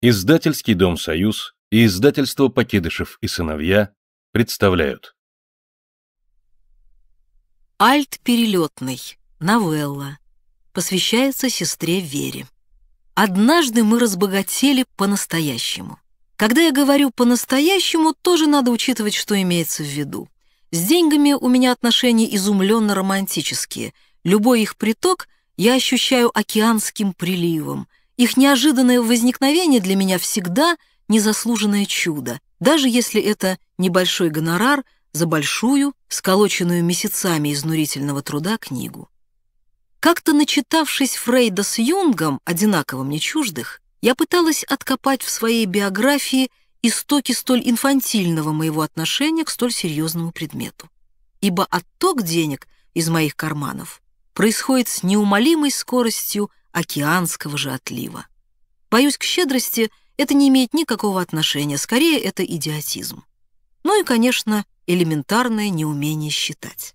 Издательский дом «Союз» и издательство «Покидышев и сыновья» представляют. Альт Перелетный. Новелла. Посвящается сестре Вере. Однажды мы разбогатели по-настоящему. Когда я говорю «по-настоящему», тоже надо учитывать, что имеется в виду. С деньгами у меня отношения изумленно романтические. Любой их приток я ощущаю океанским приливом – их неожиданное возникновение для меня всегда незаслуженное чудо, даже если это небольшой гонорар за большую, сколоченную месяцами изнурительного труда книгу. Как-то начитавшись Фрейда с Юнгом, одинаково мне чуждых, я пыталась откопать в своей биографии истоки столь инфантильного моего отношения к столь серьезному предмету. Ибо отток денег из моих карманов происходит с неумолимой скоростью океанского же отлива. Боюсь, к щедрости это не имеет никакого отношения, скорее это идиотизм. Ну и, конечно, элементарное неумение считать.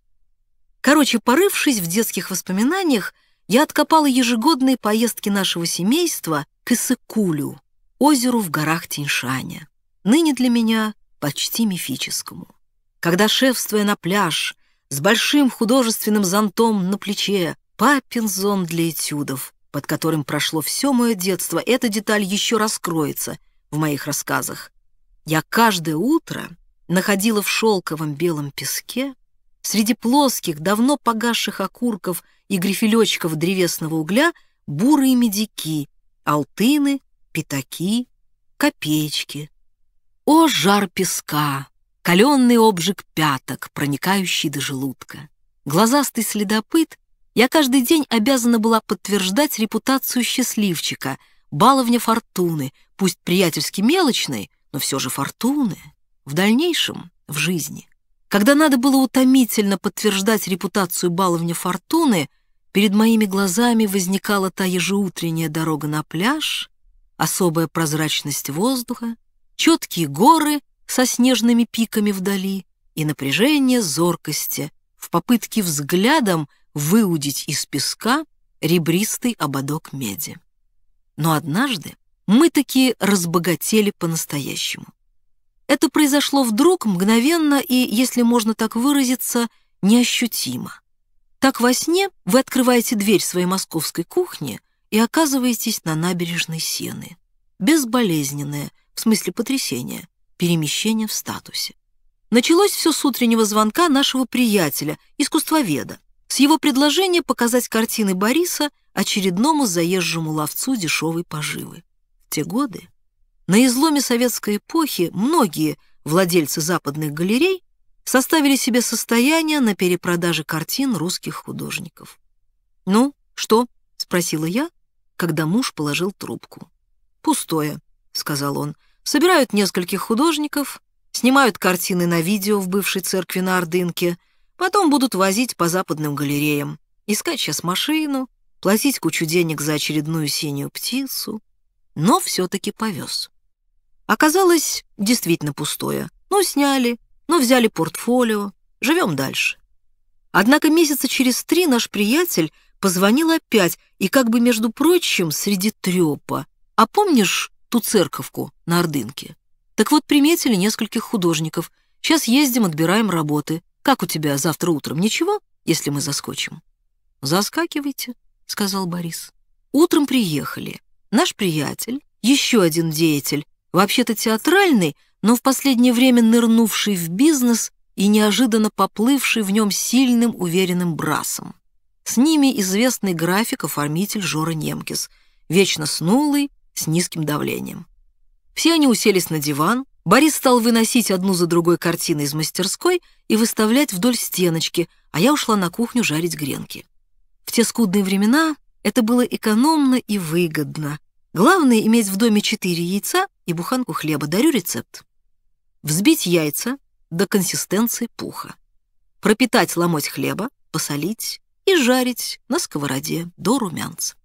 Короче, порывшись в детских воспоминаниях, я откопала ежегодные поездки нашего семейства к Исыкулю, озеру в горах Тиньшаня, ныне для меня почти мифическому. Когда, шествуя на пляж, с большим художественным зонтом на плече, папин зонт для этюдов, под которым прошло все мое детство, эта деталь еще раскроется в моих рассказах. Я каждое утро находила в шелковом белом песке среди плоских, давно погасших окурков и грифелечков древесного угля бурые медики, алтыны, пятаки, копеечки. О, жар песка! Каленный обжиг пяток, проникающий до желудка. Глазастый следопыт я каждый день обязана была подтверждать репутацию счастливчика, баловня фортуны, пусть приятельски мелочной, но все же фортуны. В дальнейшем, в жизни. Когда надо было утомительно подтверждать репутацию баловня фортуны, перед моими глазами возникала та ежеутренняя дорога на пляж, особая прозрачность воздуха, четкие горы со снежными пиками вдали и напряжение зоркости в попытке взглядом выудить из песка ребристый ободок меди. Но однажды мы таки разбогатели по-настоящему. Это произошло вдруг, мгновенно и, если можно так выразиться, неощутимо. Так во сне вы открываете дверь своей московской кухни и оказываетесь на набережной Сены. Безболезненное, в смысле потрясения, перемещение в статусе. Началось все с утреннего звонка нашего приятеля, искусствоведа, с его предложения показать картины Бориса очередному заезжему ловцу дешевой поживы. В те годы на изломе советской эпохи многие владельцы западных галерей составили себе состояние на перепродаже картин русских художников. «Ну, что?» — спросила я, когда муж положил трубку. «Пустое», — сказал он. «Собирают нескольких художников, снимают картины на видео в бывшей церкви на Ордынке — Потом будут возить по западным галереям, искать сейчас машину, платить кучу денег за очередную синюю птицу. Но все-таки повез. Оказалось, действительно пустое. Ну, сняли, ну, взяли портфолио, живем дальше. Однако месяца через три наш приятель позвонил опять и как бы, между прочим, среди трепа. А помнишь ту церковку на Ордынке? Так вот, приметили нескольких художников. Сейчас ездим, отбираем работы. Как у тебя завтра утром? Ничего, если мы заскочим?» «Заскакивайте», — сказал Борис. «Утром приехали. Наш приятель, еще один деятель, вообще-то театральный, но в последнее время нырнувший в бизнес и неожиданно поплывший в нем сильным уверенным брасом. С ними известный график-оформитель Жора Немкис, вечно снулый, с низким давлением. Все они уселись на диван, Борис стал выносить одну за другой картины из мастерской и выставлять вдоль стеночки, а я ушла на кухню жарить гренки. В те скудные времена это было экономно и выгодно. Главное — иметь в доме четыре яйца и буханку хлеба. Дарю рецепт. Взбить яйца до консистенции пуха. Пропитать ломоть хлеба, посолить и жарить на сковороде до румянца.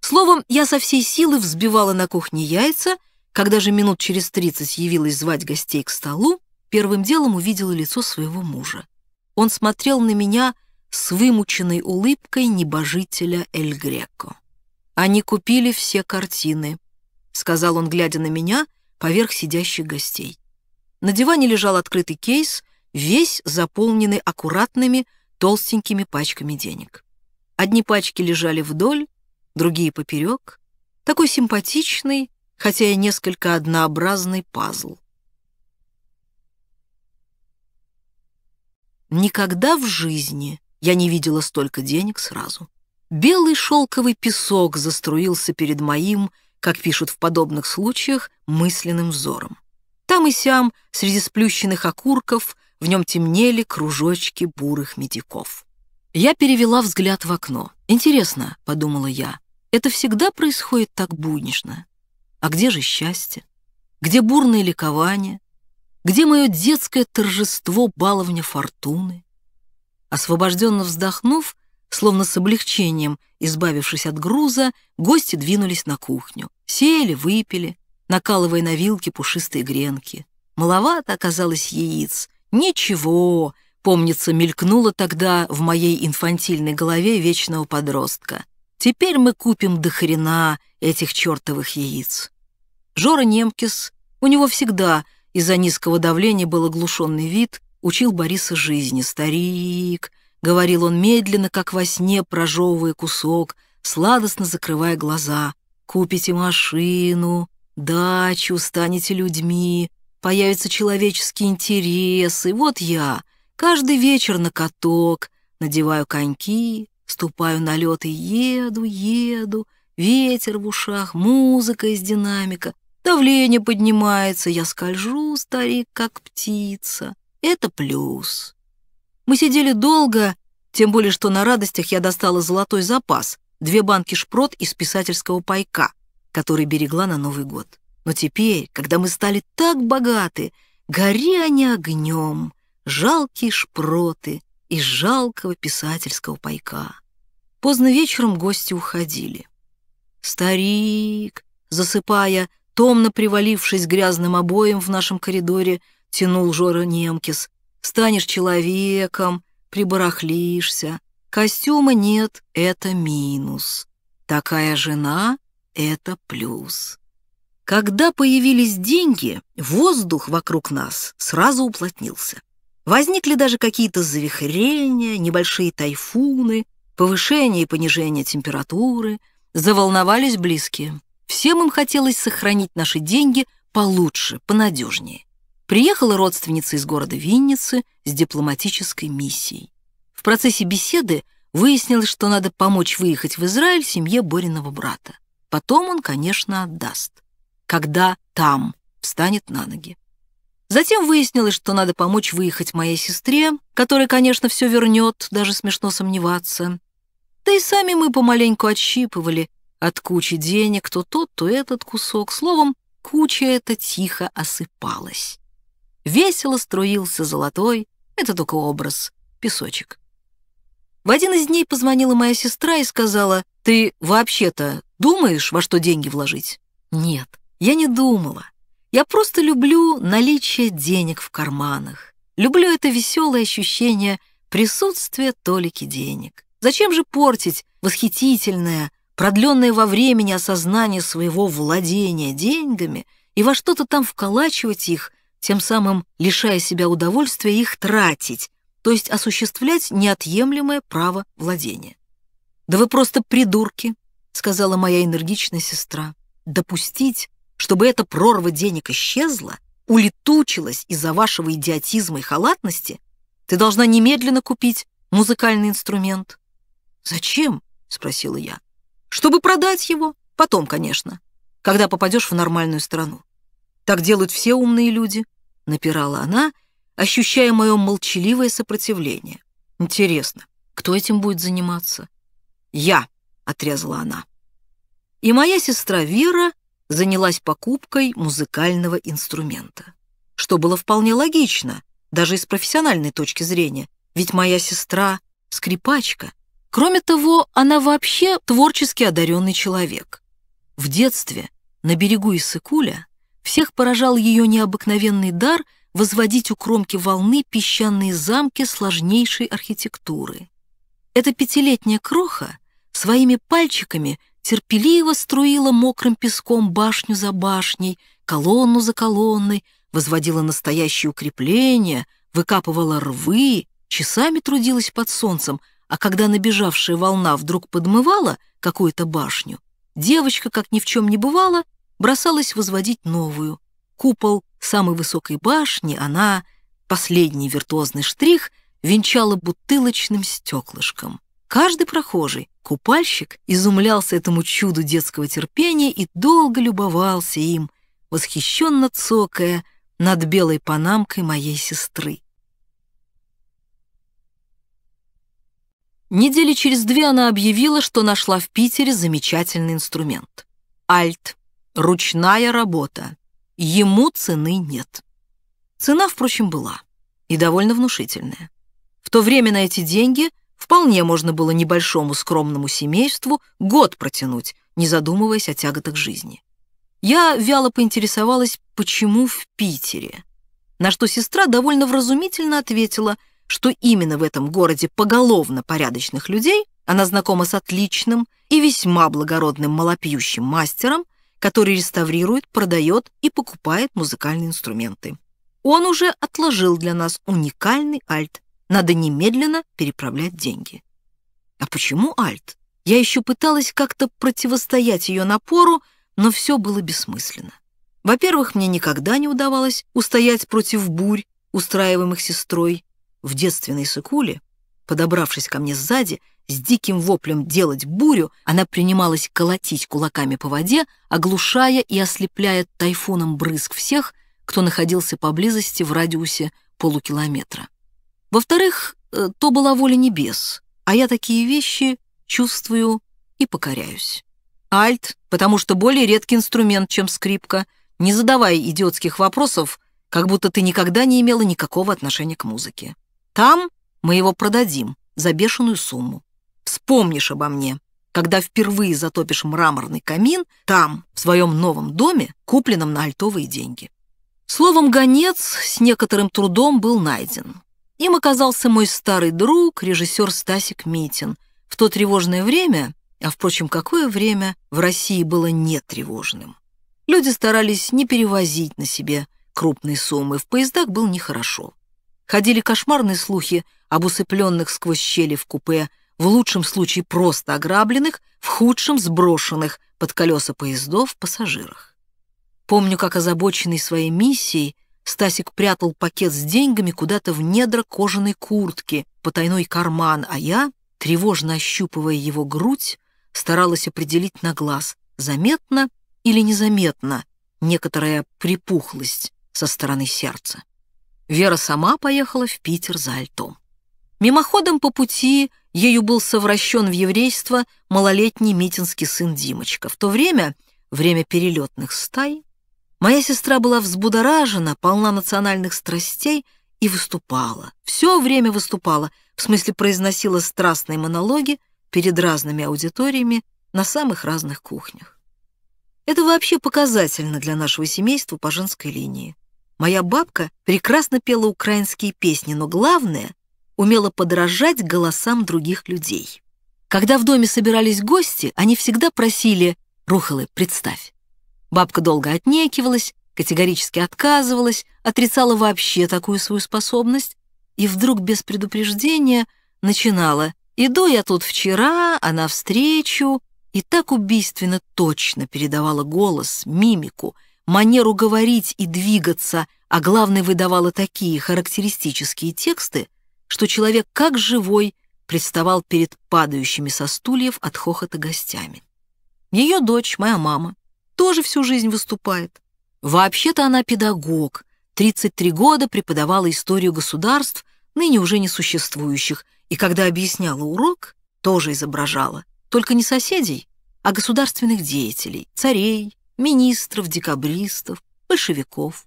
Словом, я со всей силы взбивала на кухне яйца когда же минут через тридцать явилась звать гостей к столу, первым делом увидела лицо своего мужа. Он смотрел на меня с вымученной улыбкой небожителя Эль Греко. «Они купили все картины», — сказал он, глядя на меня, поверх сидящих гостей. На диване лежал открытый кейс, весь заполненный аккуратными, толстенькими пачками денег. Одни пачки лежали вдоль, другие поперек. Такой симпатичный, хотя и несколько однообразный пазл. Никогда в жизни я не видела столько денег сразу. Белый шелковый песок заструился перед моим, как пишут в подобных случаях, мысленным взором. Там и сям, среди сплющенных окурков, в нем темнели кружочки бурых медиков. Я перевела взгляд в окно. «Интересно», — подумала я, — «это всегда происходит так буднично?» А где же счастье? Где бурное ликование? Где мое детское торжество баловня фортуны? Освобожденно вздохнув, словно с облегчением, избавившись от груза, гости двинулись на кухню. Сели, выпили, накалывая на вилке пушистые гренки. Маловато оказалось яиц. Ничего, помнится, мелькнуло тогда в моей инфантильной голове вечного подростка. Теперь мы купим до хрена этих чертовых яиц. Жора Немкис, у него всегда из-за низкого давления был оглушенный вид, учил Бориса жизни. «Старик», — говорил он медленно, как во сне, прожевывая кусок, сладостно закрывая глаза. «Купите машину, дачу, станете людьми, появятся человеческие интересы. Вот я, каждый вечер на каток, надеваю коньки, ступаю на лед и еду, еду, Ветер в ушах, музыка из динамика, давление поднимается, я скольжу, старик, как птица. Это плюс. Мы сидели долго, тем более, что на радостях я достала золотой запас, две банки шпрот из писательского пайка, который берегла на Новый год. Но теперь, когда мы стали так богаты, гори они огнем, жалкие шпроты из жалкого писательского пайка. Поздно вечером гости уходили. Старик, засыпая, томно привалившись грязным обоем в нашем коридоре, тянул Жора Немкис. «Станешь человеком, прибарахлишься. Костюма нет — это минус. Такая жена — это плюс». Когда появились деньги, воздух вокруг нас сразу уплотнился. Возникли даже какие-то завихрения, небольшие тайфуны, повышение и понижение температуры — Заволновались близкие. Всем им хотелось сохранить наши деньги получше, понадежнее. Приехала родственница из города Винницы с дипломатической миссией. В процессе беседы выяснилось, что надо помочь выехать в Израиль семье Бориного брата. Потом он, конечно, отдаст. Когда там встанет на ноги. Затем выяснилось, что надо помочь выехать моей сестре, которая, конечно, все вернет, даже смешно сомневаться. Да и сами мы помаленьку отщипывали от кучи денег то тот, то этот кусок. Словом, куча эта тихо осыпалась. Весело струился золотой, это только образ, песочек. В один из дней позвонила моя сестра и сказала, «Ты вообще-то думаешь, во что деньги вложить?» «Нет, я не думала. Я просто люблю наличие денег в карманах. Люблю это веселое ощущение присутствия толики денег. Зачем же портить восхитительное, продленное во времени осознание своего владения деньгами и во что-то там вколачивать их, тем самым лишая себя удовольствия их тратить, то есть осуществлять неотъемлемое право владения. «Да вы просто придурки», — сказала моя энергичная сестра. «Допустить, чтобы эта прорва денег исчезла, улетучилась из-за вашего идиотизма и халатности, ты должна немедленно купить музыкальный инструмент, «Зачем?» — спросила я. «Чтобы продать его. Потом, конечно, когда попадешь в нормальную страну. Так делают все умные люди», — напирала она, ощущая мое молчаливое сопротивление. «Интересно, кто этим будет заниматься?» «Я», — отрезала она. И моя сестра Вера занялась покупкой музыкального инструмента, что было вполне логично, даже из профессиональной точки зрения, ведь моя сестра — скрипачка — Кроме того, она вообще творчески одаренный человек. В детстве на берегу Иссыкуля всех поражал ее необыкновенный дар возводить у кромки волны песчаные замки сложнейшей архитектуры. Эта пятилетняя кроха своими пальчиками терпеливо струила мокрым песком башню за башней, колонну за колонной, возводила настоящие укрепления, выкапывала рвы, часами трудилась под солнцем, а когда набежавшая волна вдруг подмывала какую-то башню, девочка, как ни в чем не бывало, бросалась возводить новую. Купол самой высокой башни она, последний виртуозный штрих, венчала бутылочным стеклышком. Каждый прохожий, купальщик, изумлялся этому чуду детского терпения и долго любовался им, восхищенно цокая над белой панамкой моей сестры. Недели через две она объявила, что нашла в Питере замечательный инструмент. Альт. Ручная работа. Ему цены нет. Цена, впрочем, была. И довольно внушительная. В то время на эти деньги вполне можно было небольшому скромному семейству год протянуть, не задумываясь о тяготах жизни. Я вяло поинтересовалась, почему в Питере. На что сестра довольно вразумительно ответила – что именно в этом городе поголовно порядочных людей, она знакома с отличным и весьма благородным малопьющим мастером, который реставрирует, продает и покупает музыкальные инструменты. Он уже отложил для нас уникальный альт. Надо немедленно переправлять деньги. А почему альт? Я еще пыталась как-то противостоять ее напору, но все было бессмысленно. Во-первых, мне никогда не удавалось устоять против бурь, устраиваемых сестрой в детственной сыкуле, подобравшись ко мне сзади, с диким воплем делать бурю, она принималась колотить кулаками по воде, оглушая и ослепляя тайфуном брызг всех, кто находился поблизости в радиусе полукилометра. Во-вторых, э, то была воля небес, а я такие вещи чувствую и покоряюсь. Альт, потому что более редкий инструмент, чем скрипка, не задавай идиотских вопросов, как будто ты никогда не имела никакого отношения к музыке. Там мы его продадим за бешеную сумму. Вспомнишь обо мне, когда впервые затопишь мраморный камин там, в своем новом доме, купленном на альтовые деньги. Словом, гонец с некоторым трудом был найден. Им оказался мой старый друг, режиссер Стасик Митин. В то тревожное время, а, впрочем, какое время, в России было нетревожным. Люди старались не перевозить на себе крупные суммы, в поездах было нехорошо. Ходили кошмарные слухи об усыпленных сквозь щели в купе, в лучшем случае просто ограбленных, в худшем сброшенных под колеса поездов пассажирах. Помню, как озабоченный своей миссией Стасик прятал пакет с деньгами куда-то в недра кожаной куртки, потайной карман, а я, тревожно ощупывая его грудь, старалась определить на глаз, заметно или незаметно некоторая припухлость со стороны сердца. Вера сама поехала в Питер за альтом. Мимоходом по пути ею был совращен в еврейство малолетний митинский сын Димочка. В то время, время перелетных стай, моя сестра была взбудоражена, полна национальных страстей и выступала. Все время выступала, в смысле произносила страстные монологи перед разными аудиториями на самых разных кухнях. Это вообще показательно для нашего семейства по женской линии. Моя бабка прекрасно пела украинские песни, но главное — умела подражать голосам других людей. Когда в доме собирались гости, они всегда просили «Рухалы, представь». Бабка долго отнекивалась, категорически отказывалась, отрицала вообще такую свою способность и вдруг без предупреждения начинала «Иду я тут вчера, а навстречу», и так убийственно точно передавала голос, мимику — манеру говорить и двигаться, а главное выдавала такие характеристические тексты, что человек как живой представал перед падающими со стульев от хохота гостями. Ее дочь, моя мама, тоже всю жизнь выступает. Вообще-то она педагог, 33 года преподавала историю государств, ныне уже не существующих, и когда объясняла урок, тоже изображала, только не соседей, а государственных деятелей, царей, министров, декабристов, большевиков.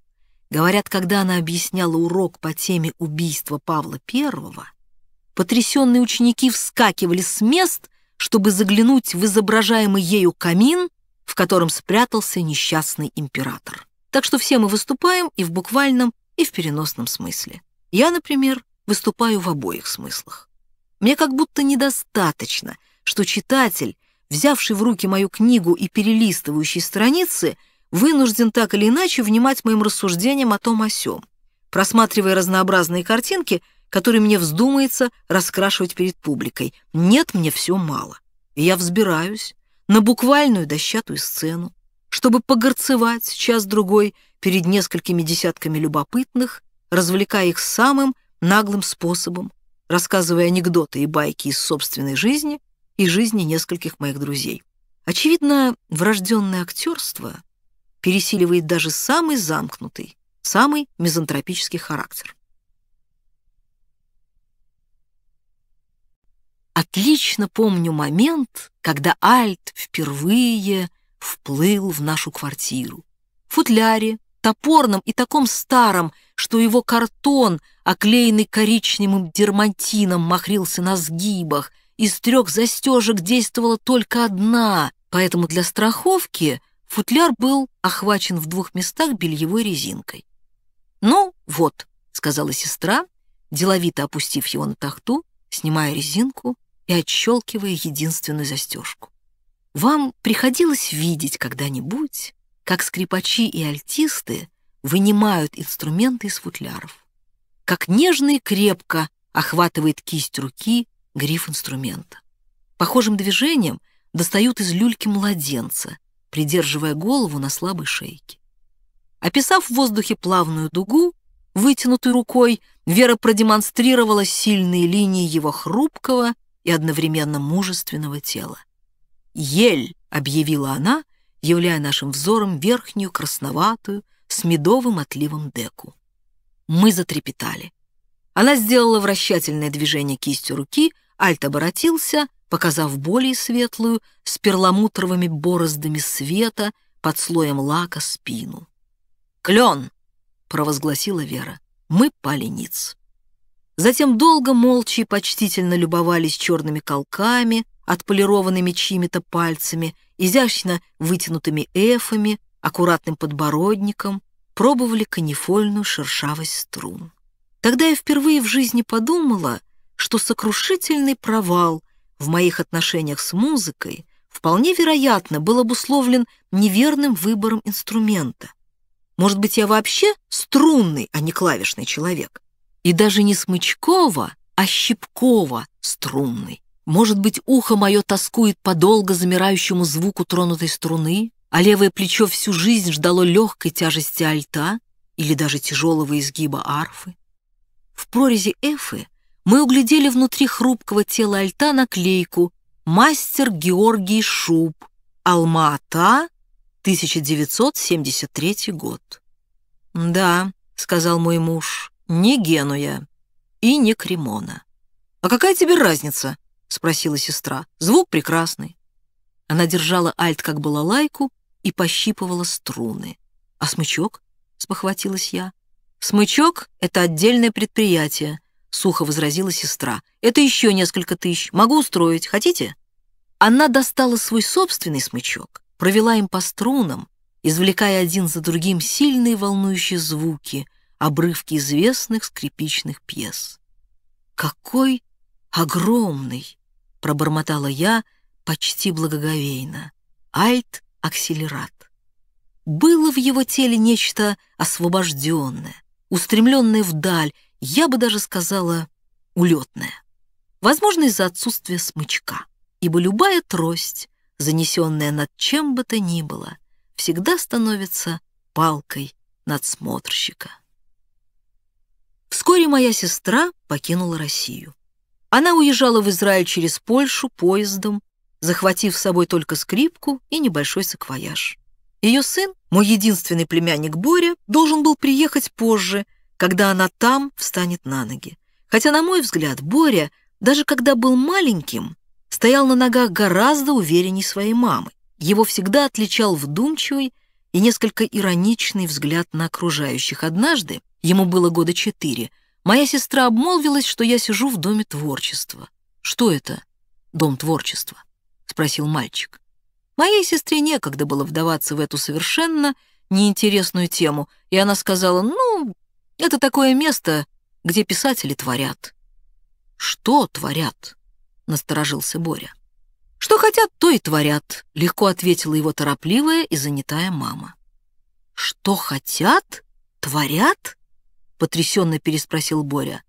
Говорят, когда она объясняла урок по теме убийства Павла I, потрясенные ученики вскакивали с мест, чтобы заглянуть в изображаемый ею камин, в котором спрятался несчастный император. Так что все мы выступаем и в буквальном, и в переносном смысле. Я, например, выступаю в обоих смыслах. Мне как будто недостаточно, что читатель взявший в руки мою книгу и перелистывающий страницы, вынужден так или иначе внимать моим рассуждениям о том о сём, просматривая разнообразные картинки, которые мне вздумается раскрашивать перед публикой. Нет, мне все мало. И я взбираюсь на буквальную дощатую сцену, чтобы погорцевать час-другой перед несколькими десятками любопытных, развлекая их самым наглым способом, рассказывая анекдоты и байки из собственной жизни – и жизни нескольких моих друзей. Очевидно, врожденное актерство пересиливает даже самый замкнутый, самый мизантропический характер. Отлично помню момент, когда Альт впервые вплыл в нашу квартиру. В футляре, топорном и таком старом, что его картон, оклеенный коричневым дермантином, махрился на сгибах, из трех застежек действовала только одна, поэтому для страховки футляр был охвачен в двух местах бельевой резинкой. «Ну вот», — сказала сестра, деловито опустив его на тахту, снимая резинку и отщелкивая единственную застежку. «Вам приходилось видеть когда-нибудь, как скрипачи и альтисты вынимают инструменты из футляров, как нежно и крепко охватывает кисть руки гриф инструмента. Похожим движением достают из люльки младенца, придерживая голову на слабой шейке. Описав в воздухе плавную дугу, вытянутой рукой, Вера продемонстрировала сильные линии его хрупкого и одновременно мужественного тела. «Ель!» — объявила она, являя нашим взором верхнюю красноватую с медовым отливом деку. Мы затрепетали. Она сделала вращательное движение кистью руки — Альт оборотился, показав более светлую, с перламутровыми бороздами света под слоем лака спину. «Клен!» — провозгласила Вера. «Мы пали ниц». Затем долго, молча и почтительно любовались черными колками, отполированными чьими-то пальцами, изящно вытянутыми эфами, аккуратным подбородником, пробовали канифольную шершавость струн. Тогда я впервые в жизни подумала, что сокрушительный провал в моих отношениях с музыкой вполне вероятно был обусловлен неверным выбором инструмента. Может быть, я вообще струнный, а не клавишный человек. И даже не смычково, а щипково струнный. Может быть, ухо мое тоскует по долго замирающему звуку тронутой струны, а левое плечо всю жизнь ждало легкой тяжести альта или даже тяжелого изгиба арфы. В прорези эфы мы углядели внутри хрупкого тела альта наклейку «Мастер Георгий Шуб. Алма-Ата, 1973 год». «Да», — сказал мой муж, — «не Генуя и не Кремона». «А какая тебе разница?» — спросила сестра. «Звук прекрасный». Она держала альт как балалайку и пощипывала струны. «А смычок?» — спохватилась я. «Смычок — это отдельное предприятие», — сухо возразила сестра. «Это еще несколько тысяч. Могу устроить. Хотите?» Она достала свой собственный смычок, провела им по струнам, извлекая один за другим сильные волнующие звуки, обрывки известных скрипичных пьес. «Какой огромный!» — пробормотала я почти благоговейно. «Альт-акселерат». Было в его теле нечто освобожденное, устремленное вдаль я бы даже сказала, улетная. Возможно, из-за отсутствия смычка, ибо любая трость, занесенная над чем бы то ни было, всегда становится палкой надсмотрщика. Вскоре моя сестра покинула Россию. Она уезжала в Израиль через Польшу поездом, захватив с собой только скрипку и небольшой саквояж. Ее сын, мой единственный племянник Боря, должен был приехать позже — когда она там встанет на ноги. Хотя, на мой взгляд, Боря, даже когда был маленьким, стоял на ногах гораздо увереннее своей мамы. Его всегда отличал вдумчивый и несколько ироничный взгляд на окружающих. Однажды, ему было года четыре, моя сестра обмолвилась, что я сижу в Доме творчества. «Что это? Дом творчества?» — спросил мальчик. Моей сестре некогда было вдаваться в эту совершенно неинтересную тему, и она сказала, «Ну, это такое место, где писатели творят. Что творят? Насторожился Боря. Что хотят, то и творят, легко ответила его торопливая и занятая мама. Что хотят? Творят? Потрясенно переспросил Боря.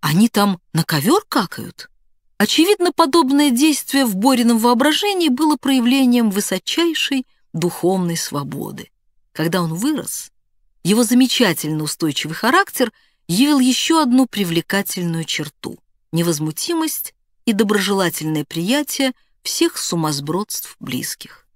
Они там на ковер какают? Очевидно, подобное действие в Борином воображении было проявлением высочайшей духовной свободы. Когда он вырос, его замечательно устойчивый характер явил еще одну привлекательную черту — невозмутимость и доброжелательное приятие всех сумасбродств близких.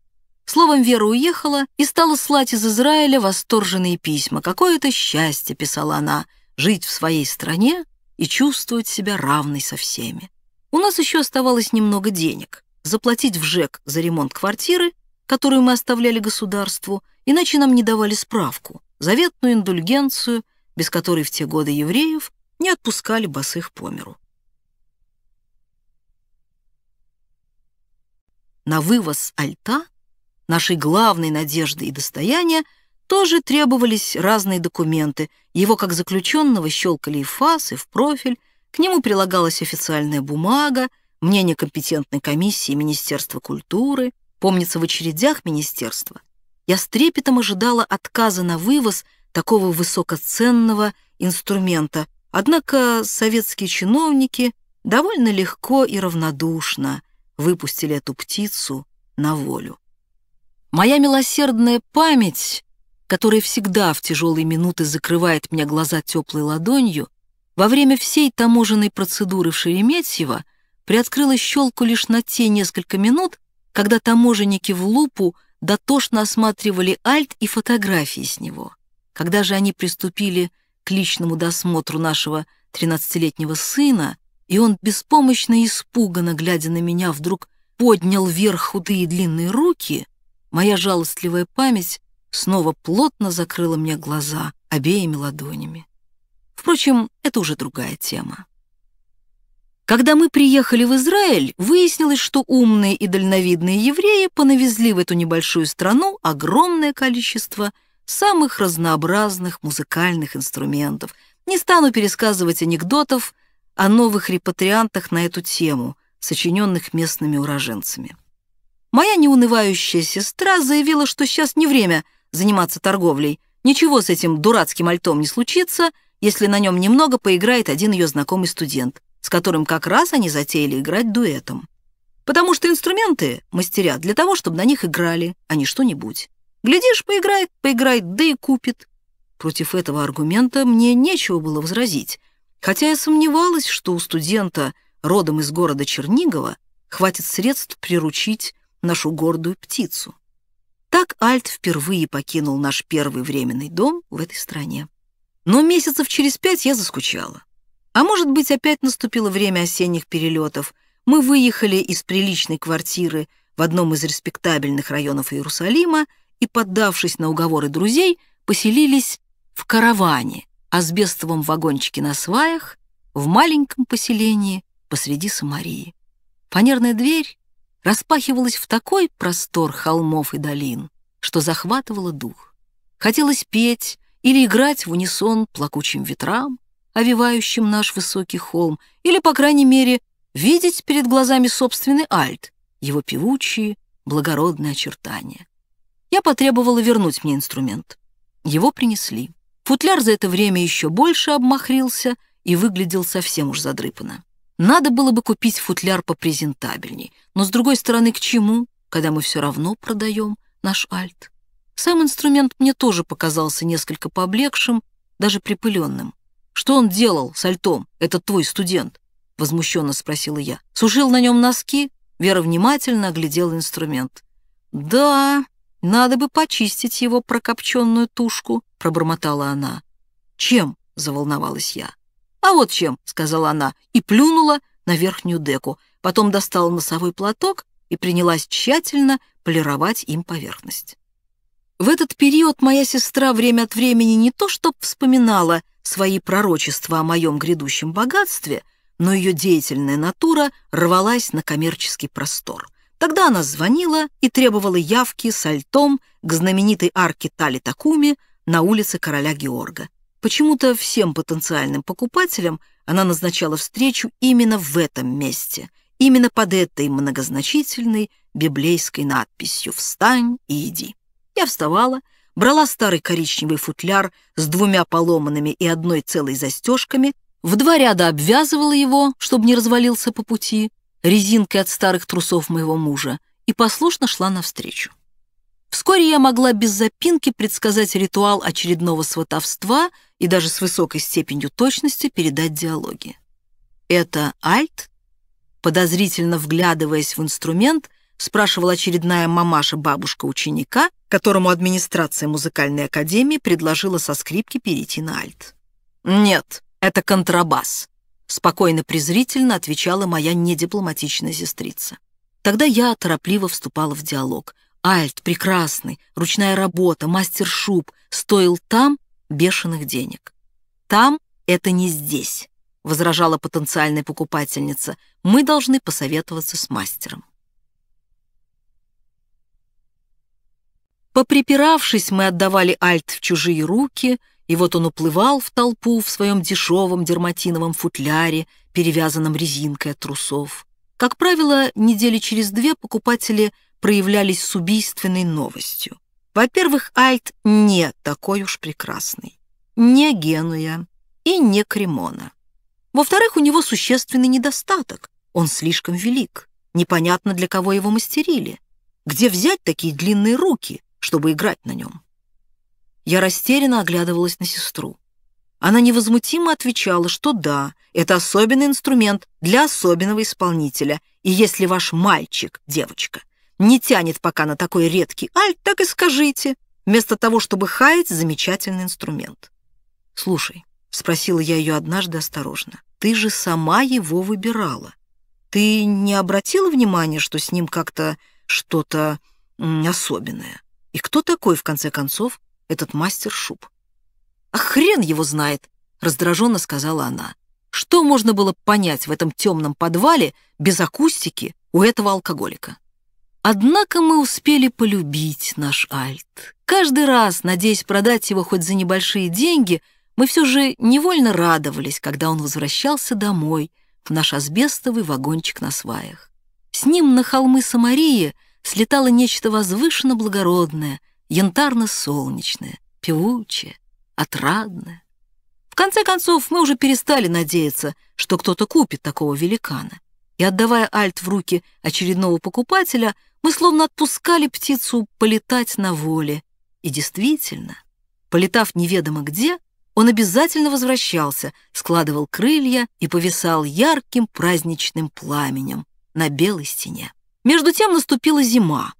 Словом, Вера уехала и стала слать из Израиля восторженные письма. «Какое-то это — писала она, — «жить в своей стране и чувствовать себя равной со всеми». У нас еще оставалось немного денег. Заплатить в ЖЭК за ремонт квартиры, которую мы оставляли государству, иначе нам не давали справку заветную индульгенцию, без которой в те годы евреев не отпускали босых по миру. На вывоз альта, нашей главной надежды и достояния, тоже требовались разные документы. Его как заключенного щелкали и в фас, и в профиль, к нему прилагалась официальная бумага, мнение компетентной комиссии Министерства культуры, помнится в очередях министерства – я с трепетом ожидала отказа на вывоз такого высокоценного инструмента. Однако советские чиновники довольно легко и равнодушно выпустили эту птицу на волю. Моя милосердная память, которая всегда в тяжелые минуты закрывает мне глаза теплой ладонью, во время всей таможенной процедуры в Шереметьево приоткрыла щелку лишь на те несколько минут, когда таможенники в лупу дотошно осматривали альт и фотографии с него. Когда же они приступили к личному досмотру нашего 13-летнего сына, и он беспомощно и испуганно, глядя на меня, вдруг поднял вверх худые длинные руки, моя жалостливая память снова плотно закрыла мне глаза обеими ладонями. Впрочем, это уже другая тема. Когда мы приехали в Израиль, выяснилось, что умные и дальновидные евреи понавезли в эту небольшую страну огромное количество самых разнообразных музыкальных инструментов. Не стану пересказывать анекдотов о новых репатриантах на эту тему, сочиненных местными уроженцами. Моя неунывающая сестра заявила, что сейчас не время заниматься торговлей. Ничего с этим дурацким альтом не случится, если на нем немного поиграет один ее знакомый студент – с которым как раз они затеяли играть дуэтом. Потому что инструменты мастерят для того, чтобы на них играли, а не что-нибудь. Глядишь, поиграет, поиграет, да и купит. Против этого аргумента мне нечего было возразить, хотя я сомневалась, что у студента, родом из города Чернигова, хватит средств приручить нашу гордую птицу. Так Альт впервые покинул наш первый временный дом в этой стране. Но месяцев через пять я заскучала. А может быть, опять наступило время осенних перелетов. Мы выехали из приличной квартиры в одном из респектабельных районов Иерусалима и, поддавшись на уговоры друзей, поселились в караване, асбестовом вагончике на сваях, в маленьком поселении посреди Самарии. Фанерная дверь распахивалась в такой простор холмов и долин, что захватывала дух. Хотелось петь или играть в унисон плакучим ветрам, овивающим наш высокий холм, или, по крайней мере, видеть перед глазами собственный альт, его певучие, благородные очертания. Я потребовала вернуть мне инструмент. Его принесли. Футляр за это время еще больше обмахрился и выглядел совсем уж задрыпанно. Надо было бы купить футляр попрезентабельней, но, с другой стороны, к чему, когда мы все равно продаем наш альт? Сам инструмент мне тоже показался несколько поблекшим, даже припыленным. Что он делал с альтом, этот твой студент?» — возмущенно спросила я. «Сушил на нем носки?» Вера внимательно оглядела инструмент. «Да, надо бы почистить его прокопченную тушку», — пробормотала она. «Чем?» — заволновалась я. «А вот чем», — сказала она, и плюнула на верхнюю деку. Потом достала носовой платок и принялась тщательно полировать им поверхность. В этот период моя сестра время от времени не то что вспоминала, свои пророчества о моем грядущем богатстве, но ее деятельная натура рвалась на коммерческий простор. Тогда она звонила и требовала явки с альтом к знаменитой арке Тали Такуми на улице короля Георга. Почему-то всем потенциальным покупателям она назначала встречу именно в этом месте, именно под этой многозначительной библейской надписью «Встань и иди». Я вставала, брала старый коричневый футляр с двумя поломанными и одной целой застежками, в два ряда обвязывала его, чтобы не развалился по пути, резинкой от старых трусов моего мужа, и послушно шла навстречу. Вскоре я могла без запинки предсказать ритуал очередного сватовства и даже с высокой степенью точности передать диалоги. Это альт, подозрительно вглядываясь в инструмент, спрашивала очередная мамаша-бабушка ученика, которому администрация музыкальной академии предложила со скрипки перейти на альт. «Нет, это контрабас», — спокойно-презрительно отвечала моя недипломатичная сестрица. Тогда я торопливо вступала в диалог. Альт, прекрасный, ручная работа, мастер-шуб, стоил там бешеных денег. Там это не здесь, возражала потенциальная покупательница. Мы должны посоветоваться с мастером. Поприпиравшись, мы отдавали Альт в чужие руки, и вот он уплывал в толпу в своем дешевом дерматиновом футляре, перевязанном резинкой от трусов. Как правило, недели через две покупатели проявлялись с убийственной новостью. Во-первых, Альт не такой уж прекрасный. Не Генуя и не Кремона. Во-вторых, у него существенный недостаток. Он слишком велик. Непонятно, для кого его мастерили. Где взять такие длинные руки? чтобы играть на нем. Я растерянно оглядывалась на сестру. Она невозмутимо отвечала, что да, это особенный инструмент для особенного исполнителя, и если ваш мальчик, девочка, не тянет пока на такой редкий альт, так и скажите, вместо того, чтобы хаять замечательный инструмент. «Слушай», — спросила я ее однажды осторожно, — «ты же сама его выбирала. Ты не обратила внимания, что с ним как-то что-то особенное?» И кто такой, в конце концов, этот мастер шуб? «А хрен его знает!» — раздраженно сказала она. «Что можно было понять в этом темном подвале без акустики у этого алкоголика?» Однако мы успели полюбить наш альт. Каждый раз, надеясь продать его хоть за небольшие деньги, мы все же невольно радовались, когда он возвращался домой, в наш асбестовый вагончик на сваях. С ним на холмы Самарии — слетало нечто возвышенно благородное, янтарно-солнечное, певучее, отрадное. В конце концов, мы уже перестали надеяться, что кто-то купит такого великана. И отдавая альт в руки очередного покупателя, мы словно отпускали птицу полетать на воле. И действительно, полетав неведомо где, он обязательно возвращался, складывал крылья и повисал ярким праздничным пламенем на белой стене. Между тем наступила зима.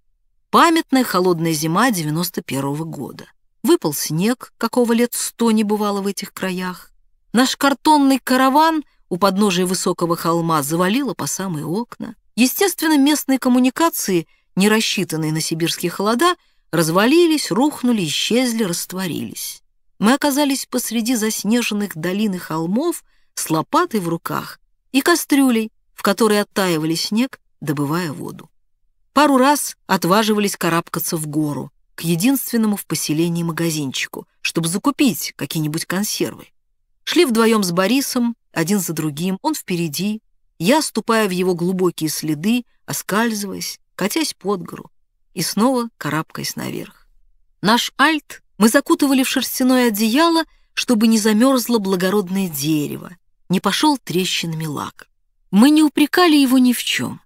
Памятная холодная зима 91-го года. Выпал снег, какого лет сто не бывало в этих краях. Наш картонный караван у подножия высокого холма завалило по самые окна. Естественно, местные коммуникации, не рассчитанные на сибирские холода, развалились, рухнули, исчезли, растворились. Мы оказались посреди заснеженных долин и холмов с лопатой в руках и кастрюлей, в которой оттаивали снег добывая воду. Пару раз отваживались карабкаться в гору, к единственному в поселении магазинчику, чтобы закупить какие-нибудь консервы. Шли вдвоем с Борисом, один за другим, он впереди, я, ступая в его глубокие следы, оскальзываясь, катясь под гору и снова карабкаясь наверх. Наш альт мы закутывали в шерстяное одеяло, чтобы не замерзло благородное дерево, не пошел трещинами лак. Мы не упрекали его ни в чем.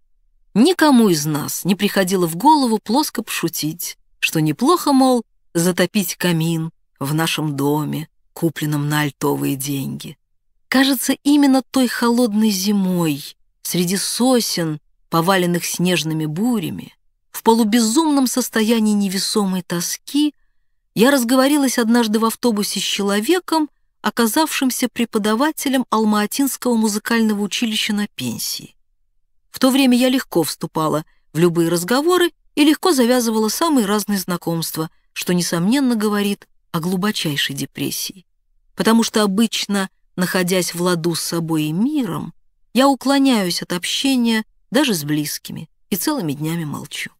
Никому из нас не приходило в голову плоско пошутить, что неплохо, мол, затопить камин в нашем доме, купленном на альтовые деньги. Кажется, именно той холодной зимой, среди сосен, поваленных снежными бурями, в полубезумном состоянии невесомой тоски, я разговорилась однажды в автобусе с человеком, оказавшимся преподавателем Алма-Атинского музыкального училища на пенсии. В то время я легко вступала в любые разговоры и легко завязывала самые разные знакомства, что, несомненно, говорит о глубочайшей депрессии. Потому что обычно, находясь в ладу с собой и миром, я уклоняюсь от общения даже с близкими и целыми днями молчу.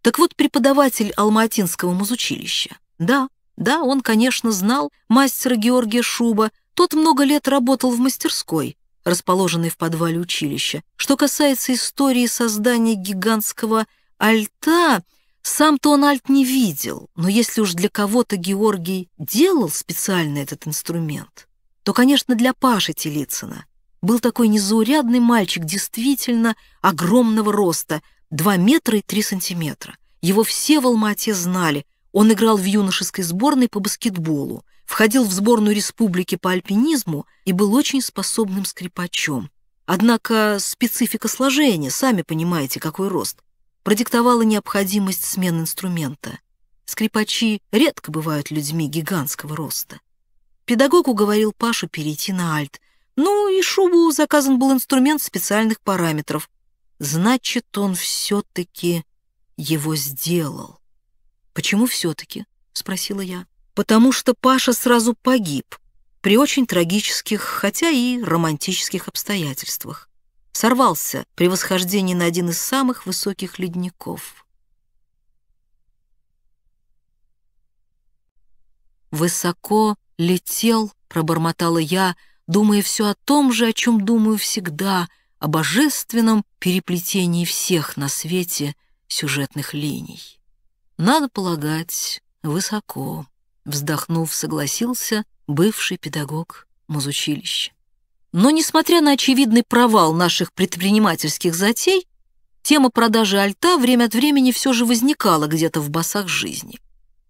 Так вот, преподаватель Алматинского музучилища. Да, да, он, конечно, знал мастера Георгия Шуба, тот много лет работал в мастерской, расположенной в подвале училища. Что касается истории создания гигантского альта, сам-то он альт не видел, но если уж для кого-то Георгий делал специально этот инструмент, то, конечно, для Паши Телицына. Был такой незаурядный мальчик, действительно огромного роста, 2 метра и 3 сантиметра. Его все в Алма-Ате знали. Он играл в юношеской сборной по баскетболу входил в сборную республики по альпинизму и был очень способным скрипачом. Однако специфика сложения, сами понимаете, какой рост, продиктовала необходимость смен инструмента. Скрипачи редко бывают людьми гигантского роста. Педагог уговорил Пашу перейти на альт. Ну и Шубу заказан был инструмент специальных параметров. Значит, он все-таки его сделал. «Почему все-таки?» — спросила я потому что Паша сразу погиб при очень трагических, хотя и романтических обстоятельствах. Сорвался при восхождении на один из самых высоких ледников. «Высоко летел», — пробормотала я, думая все о том же, о чем думаю всегда, о божественном переплетении всех на свете сюжетных линий. Надо полагать, высоко вздохнув, согласился бывший педагог музучилища. Но, несмотря на очевидный провал наших предпринимательских затей, тема продажи альта время от времени все же возникала где-то в басах жизни.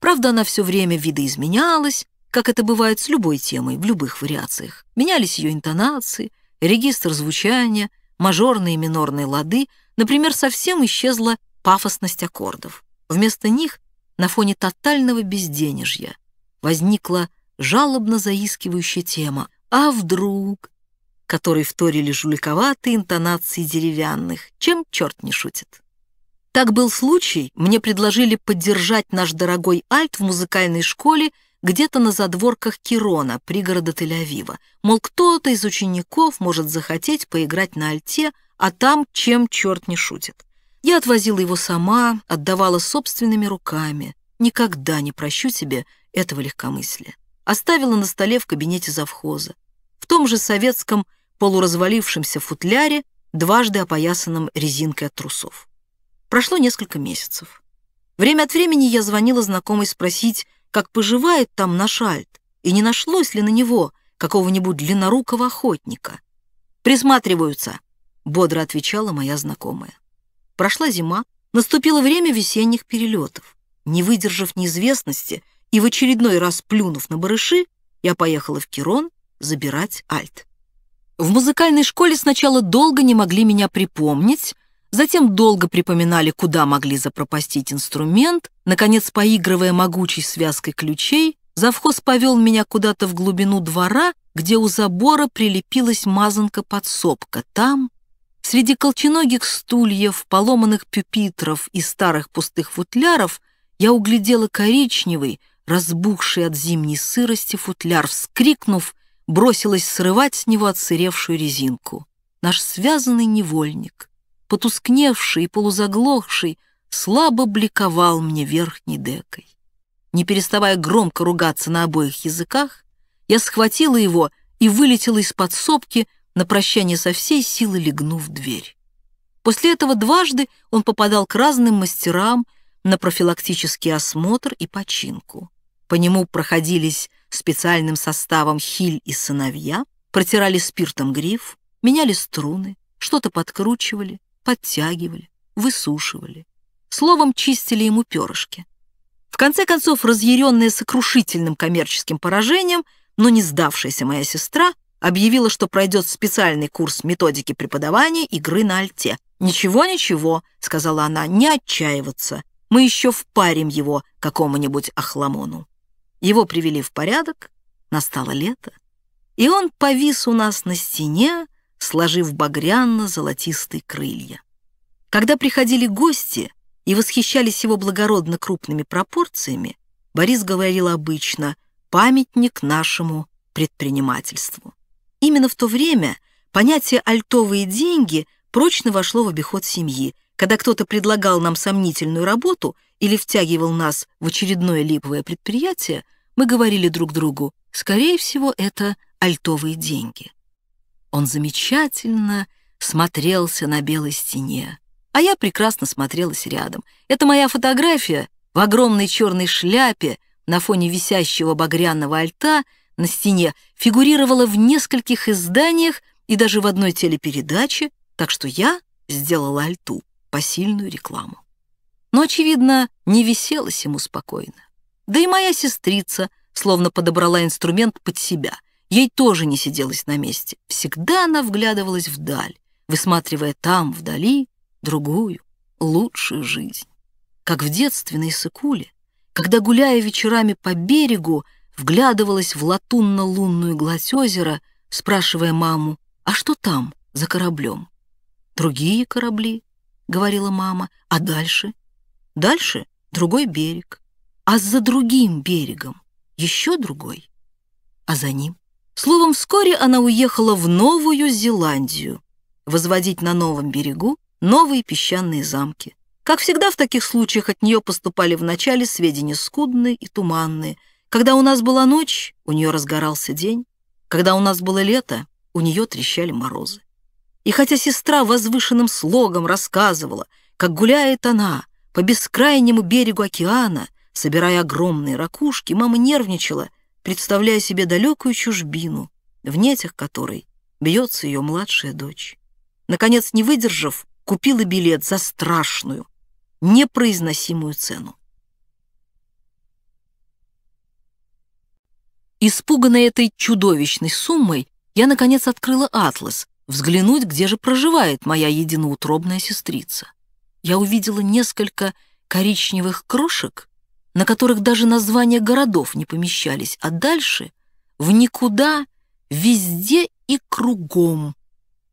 Правда, она все время видоизменялась, как это бывает с любой темой, в любых вариациях. Менялись ее интонации, регистр звучания, мажорные и минорные лады. Например, совсем исчезла пафосность аккордов. Вместо них, на фоне тотального безденежья, возникла жалобно заискивающая тема «А вдруг?», которой вторили жуликоватые интонации деревянных, чем черт не шутит. Так был случай, мне предложили поддержать наш дорогой альт в музыкальной школе где-то на задворках Кирона, пригорода Тель-Авива. Мол, кто-то из учеников может захотеть поиграть на альте, а там чем черт не шутит. Я отвозила его сама, отдавала собственными руками. Никогда не прощу себе этого легкомыслия. Оставила на столе в кабинете завхоза. В том же советском полуразвалившемся футляре, дважды опоясанном резинкой от трусов. Прошло несколько месяцев. Время от времени я звонила знакомой спросить, как поживает там наш Альт, и не нашлось ли на него какого-нибудь длиннорукого охотника. «Присматриваются», — бодро отвечала моя знакомая. Прошла зима, наступило время весенних перелетов. Не выдержав неизвестности, и в очередной раз плюнув на барыши, я поехала в Кирон забирать альт. В музыкальной школе сначала долго не могли меня припомнить, затем долго припоминали, куда могли запропастить инструмент, наконец, поигрывая могучей связкой ключей, завхоз повел меня куда-то в глубину двора, где у забора прилепилась мазанка-подсобка. Там, среди колченогих стульев, поломанных пюпитров и старых пустых футляров, я углядела коричневый, Разбухший от зимней сырости футляр, вскрикнув, бросилась срывать с него отсыревшую резинку. Наш связанный невольник, потускневший и полузаглохший, слабо бликовал мне верхней декой. Не переставая громко ругаться на обоих языках, я схватила его и вылетела из подсобки, на прощание со всей силы легнув дверь. После этого дважды он попадал к разным мастерам на профилактический осмотр и починку. По нему проходились специальным составом хиль и сыновья, протирали спиртом гриф, меняли струны, что-то подкручивали, подтягивали, высушивали. Словом, чистили ему перышки. В конце концов, разъяренная сокрушительным коммерческим поражением, но не сдавшаяся моя сестра, объявила, что пройдет специальный курс методики преподавания игры на альте. «Ничего, ничего», — сказала она, — «не отчаиваться. Мы еще впарим его какому-нибудь охламону». Его привели в порядок, настало лето, и он повис у нас на стене, сложив багряно-золотистые крылья. Когда приходили гости и восхищались его благородно крупными пропорциями, Борис говорил обычно «памятник нашему предпринимательству». Именно в то время понятие «альтовые деньги» прочно вошло в обиход семьи – когда кто-то предлагал нам сомнительную работу или втягивал нас в очередное липовое предприятие, мы говорили друг другу, скорее всего, это альтовые деньги. Он замечательно смотрелся на белой стене, а я прекрасно смотрелась рядом. Это моя фотография в огромной черной шляпе на фоне висящего багряного альта на стене фигурировала в нескольких изданиях и даже в одной телепередаче, так что я сделала альту посильную рекламу. Но, очевидно, не виселось ему спокойно. Да и моя сестрица словно подобрала инструмент под себя. Ей тоже не сиделось на месте. Всегда она вглядывалась вдаль, высматривая там, вдали, другую, лучшую жизнь. Как в детстве на Иссыкуле, когда, гуляя вечерами по берегу, вглядывалась в латунно-лунную гладь озера, спрашивая маму, а что там за кораблем? Другие корабли, — говорила мама. «А дальше?» «Дальше другой берег. А за другим берегом еще другой. А за ним?» Словом, вскоре она уехала в Новую Зеландию возводить на новом берегу новые песчаные замки. Как всегда в таких случаях от нее поступали вначале сведения скудные и туманные. Когда у нас была ночь, у нее разгорался день. Когда у нас было лето, у нее трещали морозы. И хотя сестра возвышенным слогом рассказывала, как гуляет она по бескрайнему берегу океана, собирая огромные ракушки, мама нервничала, представляя себе далекую чужбину, в нетях которой бьется ее младшая дочь. Наконец, не выдержав, купила билет за страшную, непроизносимую цену. Испуганная этой чудовищной суммой, я, наконец, открыла атлас, взглянуть, где же проживает моя единоутробная сестрица. Я увидела несколько коричневых крошек, на которых даже названия городов не помещались, а дальше в никуда, везде и кругом,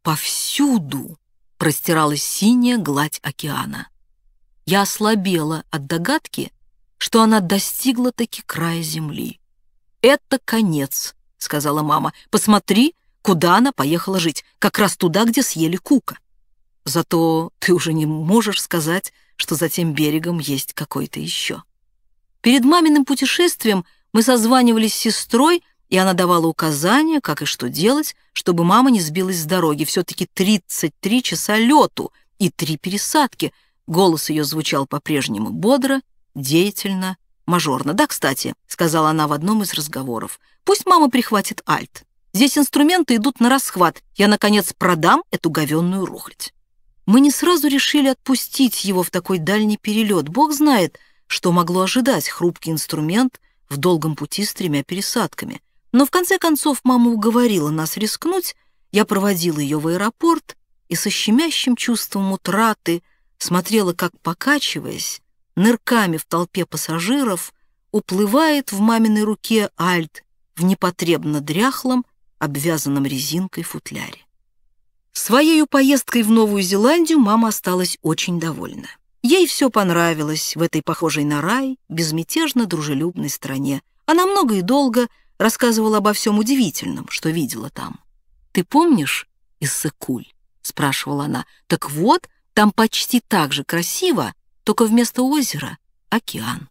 повсюду простиралась синяя гладь океана. Я ослабела от догадки, что она достигла таки края земли. «Это конец», — сказала мама. «Посмотри, куда она поехала жить, как раз туда, где съели Кука. Зато ты уже не можешь сказать, что за тем берегом есть какой-то еще. Перед маминым путешествием мы созванивались с сестрой, и она давала указания, как и что делать, чтобы мама не сбилась с дороги. Все-таки 33 часа лету и три пересадки. Голос ее звучал по-прежнему бодро, деятельно, мажорно. «Да, кстати», — сказала она в одном из разговоров, — «пусть мама прихватит альт. Здесь инструменты идут на расхват. Я, наконец, продам эту говенную рухлядь. Мы не сразу решили отпустить его в такой дальний перелет. Бог знает, что могло ожидать хрупкий инструмент в долгом пути с тремя пересадками. Но в конце концов мама уговорила нас рискнуть, я проводила ее в аэропорт и со щемящим чувством утраты смотрела, как, покачиваясь, нырками в толпе пассажиров, уплывает в маминой руке Альт в непотребно дряхлом обвязанном резинкой футляре. Своей поездкой в Новую Зеландию мама осталась очень довольна. Ей все понравилось в этой похожей на рай, безмятежно дружелюбной стране. Она много и долго рассказывала обо всем удивительном, что видела там. «Ты помнишь Иссыкуль?» — спрашивала она. «Так вот, там почти так же красиво, только вместо озера — океан».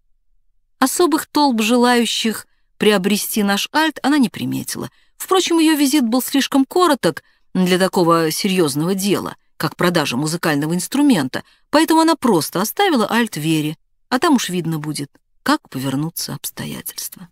Особых толп желающих приобрести наш альт она не приметила — Впрочем, ее визит был слишком короток для такого серьезного дела, как продажа музыкального инструмента, поэтому она просто оставила Альт Вере, а там уж видно будет, как повернутся обстоятельства.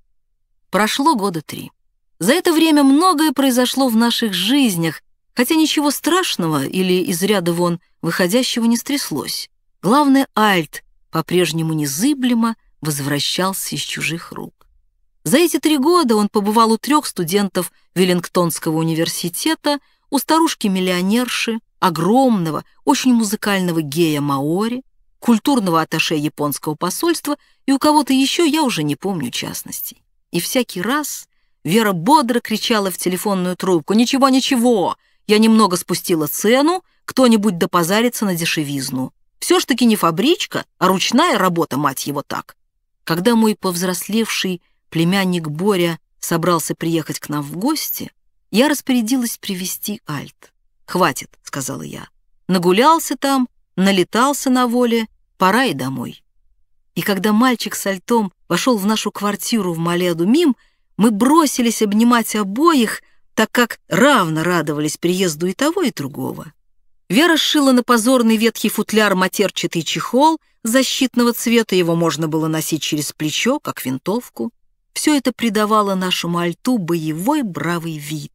Прошло года три. За это время многое произошло в наших жизнях, хотя ничего страшного или из ряда вон выходящего не стряслось. Главное, Альт по-прежнему незыблемо возвращался из чужих рук. За эти три года он побывал у трех студентов Веллингтонского университета, у старушки-миллионерши, огромного, очень музыкального гея Маори, культурного атташе японского посольства и у кого-то еще я уже не помню частностей. И всякий раз Вера бодро кричала в телефонную трубку «Ничего, ничего! Я немного спустила цену, кто-нибудь допозарится на дешевизну. Все ж таки не фабричка, а ручная работа, мать его, так!» Когда мой повзрослевший племянник Боря собрался приехать к нам в гости, я распорядилась привести Альт. «Хватит», — сказала я. «Нагулялся там, налетался на воле, пора и домой». И когда мальчик с Альтом вошел в нашу квартиру в Маледу Мим, мы бросились обнимать обоих, так как равно радовались приезду и того, и другого. Вера сшила на позорный ветхий футляр матерчатый чехол защитного цвета, его можно было носить через плечо, как винтовку все это придавало нашему альту боевой бравый вид.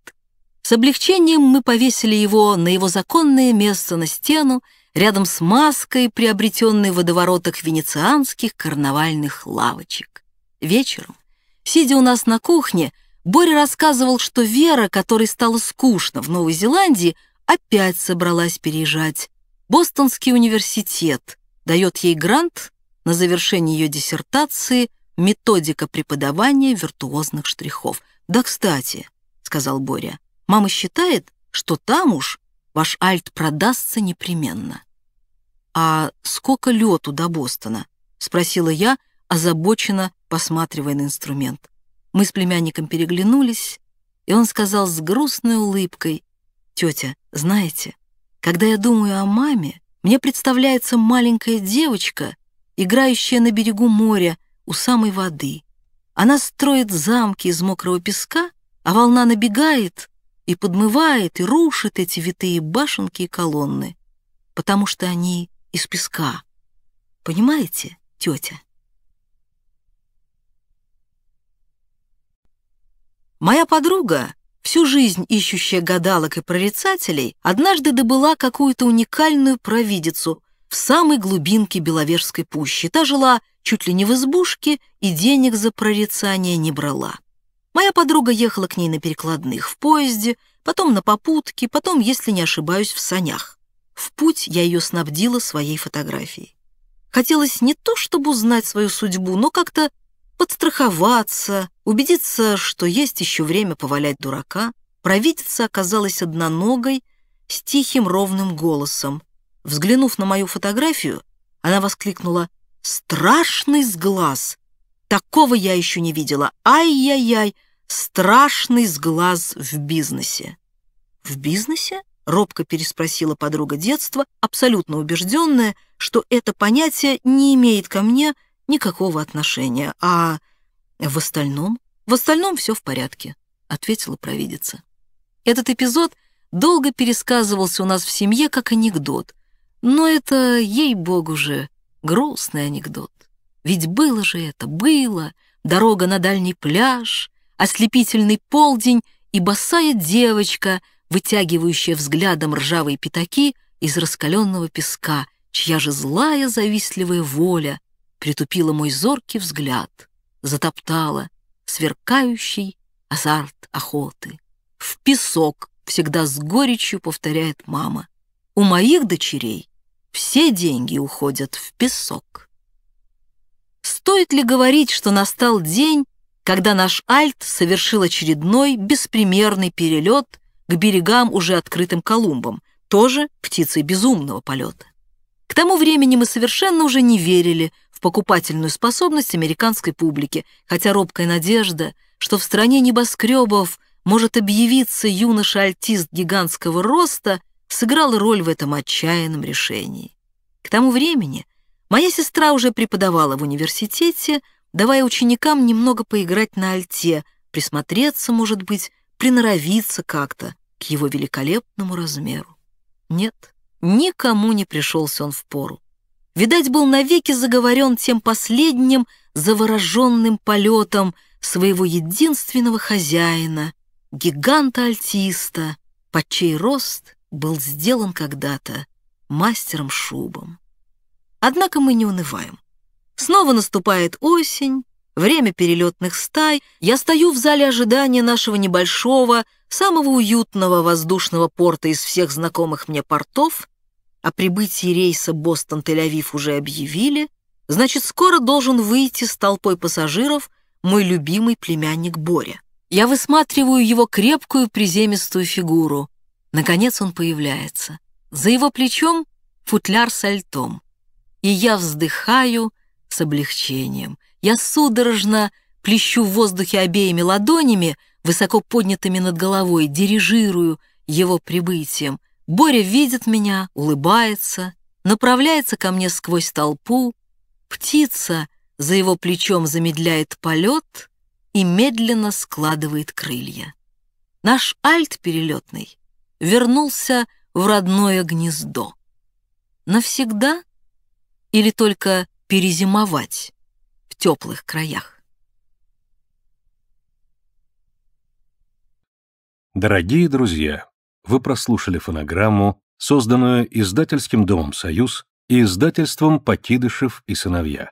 С облегчением мы повесили его на его законное место на стену, рядом с маской, приобретенной в водоворотах венецианских карнавальных лавочек. Вечером, сидя у нас на кухне, Боря рассказывал, что Вера, которой стало скучно в Новой Зеландии, опять собралась переезжать. Бостонский университет дает ей грант на завершение ее диссертации – Методика преподавания виртуозных штрихов. Да, кстати, сказал Боря, мама считает, что там уж ваш альт продастся непременно. А сколько лету до Бостона? Спросила я, озабоченно посматривая на инструмент. Мы с племянником переглянулись, и он сказал с грустной улыбкой, «Тетя, знаете, когда я думаю о маме, мне представляется маленькая девочка, играющая на берегу моря у самой воды. Она строит замки из мокрого песка, а волна набегает и подмывает, и рушит эти витые башенки и колонны, потому что они из песка. Понимаете, тетя? Моя подруга, всю жизнь ищущая гадалок и прорицателей, однажды добыла какую-то уникальную провидицу, в самой глубинке Беловежской пущи. Та жила чуть ли не в избушке и денег за прорицание не брала. Моя подруга ехала к ней на перекладных в поезде, потом на попутке, потом, если не ошибаюсь, в санях. В путь я ее снабдила своей фотографией. Хотелось не то чтобы узнать свою судьбу, но как-то подстраховаться, убедиться, что есть еще время повалять дурака. Провидица оказалась одноногой, с тихим ровным голосом, Взглянув на мою фотографию, она воскликнула «Страшный сглаз! Такого я еще не видела! Ай-яй-яй! Страшный сглаз в бизнесе!» «В бизнесе?» — робко переспросила подруга детства, абсолютно убежденная, что это понятие не имеет ко мне никакого отношения, а в остальном, в остальном все в порядке, ответила провидица. Этот эпизод долго пересказывался у нас в семье как анекдот, но это, ей-богу же, грустный анекдот. Ведь было же это, было. Дорога на дальний пляж, ослепительный полдень и босая девочка, вытягивающая взглядом ржавые пятаки из раскаленного песка, чья же злая завистливая воля притупила мой зоркий взгляд, затоптала сверкающий азарт охоты. «В песок!» — всегда с горечью повторяет мама. «У моих дочерей все деньги уходят в песок. Стоит ли говорить, что настал день, когда наш Альт совершил очередной беспримерный перелет к берегам уже открытым Колумбом, тоже птицей безумного полета? К тому времени мы совершенно уже не верили в покупательную способность американской публики, хотя робкая надежда, что в стране небоскребов может объявиться юноша-альтист гигантского роста, сыграл роль в этом отчаянном решении. К тому времени моя сестра уже преподавала в университете, давая ученикам немного поиграть на альте, присмотреться, может быть, приноровиться как-то к его великолепному размеру. Нет, никому не пришелся он в пору. Видать, был навеки заговорен тем последним завороженным полетом своего единственного хозяина, гиганта-альтиста, под чей рост был сделан когда-то мастером шубом. Однако мы не унываем. Снова наступает осень, время перелетных стай. Я стою в зале ожидания нашего небольшого, самого уютного воздушного порта из всех знакомых мне портов. О прибытии рейса Бостон-Тель-Авив уже объявили. Значит, скоро должен выйти с толпой пассажиров мой любимый племянник Боря. Я высматриваю его крепкую приземистую фигуру. Наконец он появляется. За его плечом футляр с альтом. И я вздыхаю с облегчением. Я судорожно плещу в воздухе обеими ладонями, высоко поднятыми над головой, дирижирую его прибытием. Боря видит меня, улыбается, направляется ко мне сквозь толпу. Птица за его плечом замедляет полет и медленно складывает крылья. Наш альт перелетный вернулся в родное гнездо. Навсегда или только перезимовать в теплых краях? Дорогие друзья, вы прослушали фонограмму, созданную издательским домом «Союз» и издательством «Покидышев и сыновья».